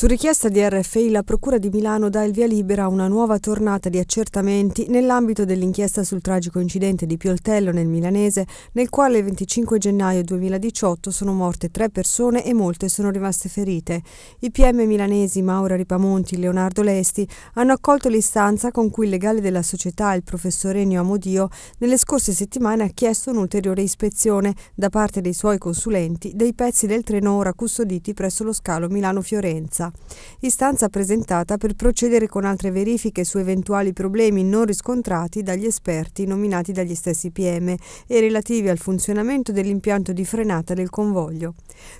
Su richiesta di RFI la Procura di Milano dà il via libera a una nuova tornata di accertamenti nell'ambito dell'inchiesta sul tragico incidente di Pioltello nel Milanese, nel quale il 25 gennaio 2018 sono morte tre persone e molte sono rimaste ferite. I PM milanesi Maura Ripamonti e Leonardo Lesti hanno accolto l'istanza con cui il legale della società, il professor Ennio Amodio, nelle scorse settimane ha chiesto un'ulteriore ispezione da parte dei suoi consulenti dei pezzi del treno ora custoditi presso lo scalo Milano-Fiorenza istanza presentata per procedere con altre verifiche su eventuali problemi non riscontrati dagli esperti nominati dagli stessi PM e relativi al funzionamento dell'impianto di frenata del convoglio.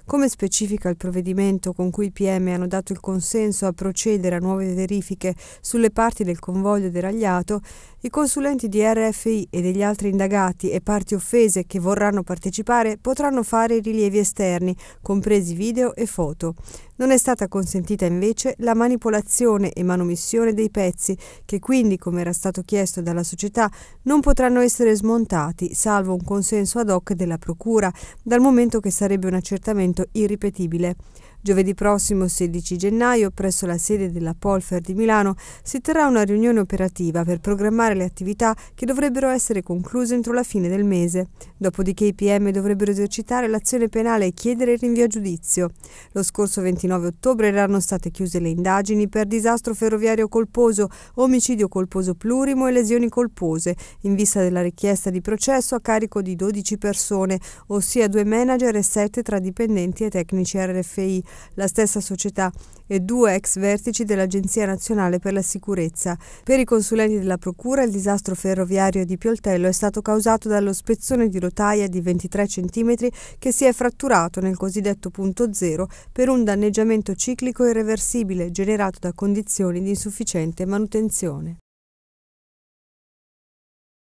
Come specifica il provvedimento con cui i PM hanno dato il consenso a procedere a nuove verifiche sulle parti del convoglio deragliato, i consulenti di RFI e degli altri indagati e parti offese che vorranno partecipare potranno fare rilievi esterni, compresi video e foto. Non è stata consentita invece la manipolazione e manomissione dei pezzi, che quindi, come era stato chiesto dalla società, non potranno essere smontati, salvo un consenso ad hoc della Procura, dal momento che sarebbe un accertamento irripetibile. Giovedì prossimo 16 gennaio presso la sede della Polfer di Milano si terrà una riunione operativa per programmare le attività che dovrebbero essere concluse entro la fine del mese. Dopodiché i PM dovrebbero esercitare l'azione penale e chiedere il rinvio a giudizio. Lo scorso 29 ottobre erano state chiuse le indagini per disastro ferroviario colposo, omicidio colposo plurimo e lesioni colpose, in vista della richiesta di processo a carico di 12 persone, ossia due manager e 7 tra dipendenti e tecnici RFI, la stessa società, e due ex vertici dell'Agenzia Nazionale per la Sicurezza. Per i consulenti della Procura il disastro ferroviario di Pioltello è stato causato dallo spezzone di rotaia di 23 cm che si è fratturato nel cosiddetto punto zero per un danneggiamento ciclico irreversibile generato da condizioni di insufficiente manutenzione.